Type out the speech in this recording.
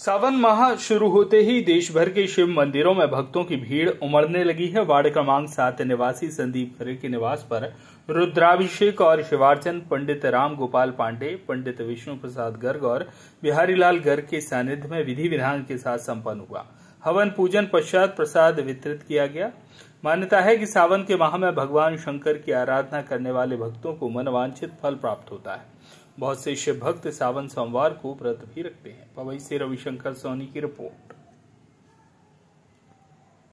सावन माह शुरू होते ही देश भर के शिव मंदिरों में भक्तों की भीड़ उमड़ने लगी है वार्ड क्रमांक सात निवासी संदीप खरे के निवास पर रुद्राभिषेक और शिवार्चन पंडित राम गोपाल पांडे पंडित विष्णु प्रसाद गर्ग और बिहारी लाल गर्ग के सानिध्य में विधि विधान के साथ संपन्न हुआ हवन पूजन पश्चात प्रसाद वितरित किया गया मान्यता है कि सावन के माह में भगवान शंकर की आराधना करने वाले भक्तों को मनवांछित फल प्राप्त होता है बहुत से शिव भक्त सावन सोमवार को व्रत भी रखते हैं पवई से रविशंकर सोनी की रिपोर्ट